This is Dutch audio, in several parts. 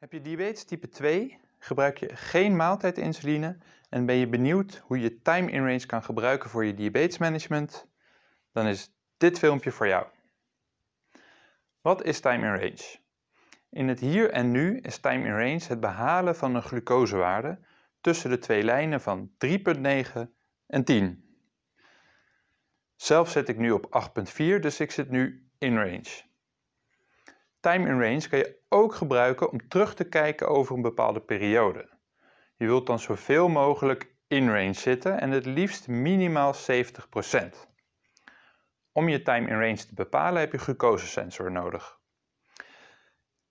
Heb je diabetes type 2, gebruik je geen maaltijdinsuline en ben je benieuwd hoe je time in range kan gebruiken voor je diabetesmanagement, dan is dit filmpje voor jou. Wat is time in range? In het hier en nu is time in range het behalen van een glucosewaarde tussen de twee lijnen van 3,9 en 10. Zelf zet ik nu op 8,4, dus ik zit nu in range. Time in range kan je ook gebruiken om terug te kijken over een bepaalde periode. Je wilt dan zoveel mogelijk in range zitten en het liefst minimaal 70%. Om je time in range te bepalen heb je gekozen sensor nodig.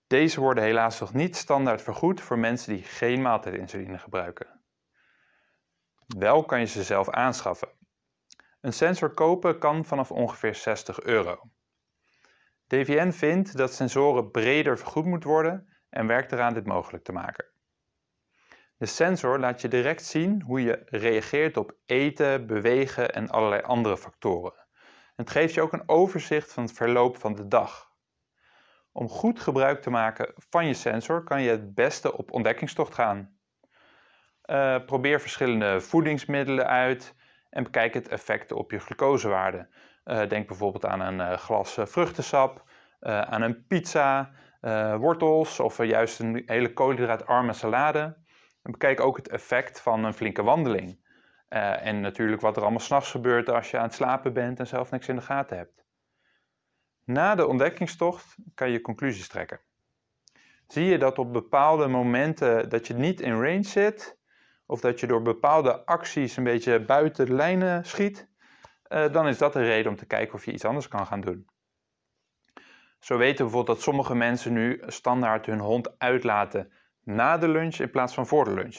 Deze worden helaas nog niet standaard vergoed voor mensen die geen maaltijdinsuline gebruiken. Wel kan je ze zelf aanschaffen. Een sensor kopen kan vanaf ongeveer 60 euro. DVN vindt dat sensoren breder vergoed moet worden en werkt eraan dit mogelijk te maken. De sensor laat je direct zien hoe je reageert op eten, bewegen en allerlei andere factoren. Het geeft je ook een overzicht van het verloop van de dag. Om goed gebruik te maken van je sensor kan je het beste op ontdekkingstocht gaan. Eh, probeer verschillende voedingsmiddelen uit en bekijk het effect op je glucosewaarde, eh, denk bijvoorbeeld aan een eh, glas eh, vruchtensap, aan een pizza, wortels of juist een hele koolhydraatarme salade. En bekijk ook het effect van een flinke wandeling. en natuurlijk wat er allemaal s'nachts gebeurt als je aan het slapen bent en zelf niks in de gaten hebt. Na de ontdekkingstocht kan je conclusies trekken. Zie je dat op bepaalde momenten dat je niet in range zit, of dat je door bepaalde acties een beetje buiten de lijnen schiet, eh, dan is dat een reden om te kijken of je iets anders kan gaan doen. Zo weten we bijvoorbeeld dat sommige mensen nu standaard hun hond uitlaten na de lunch in plaats van voor de lunch.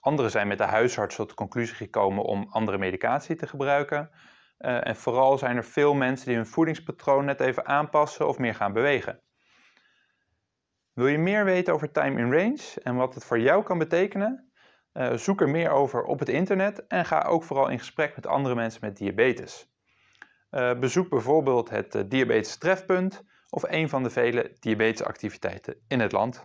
Anderen zijn met de huisarts tot de conclusie gekomen om andere medicatie te gebruiken. Eh, en vooral zijn er veel mensen die hun voedingspatroon net even aanpassen of meer gaan bewegen. Wil je meer weten over time in range en wat het voor jou kan betekenen? Eh, zoek er meer over op het internet en ga ook vooral in gesprek met andere mensen met diabetes. Eh, bezoek bijvoorbeeld het eh, Diabetes Trefpunt of een van de vele diabetesactiviteiten in het land.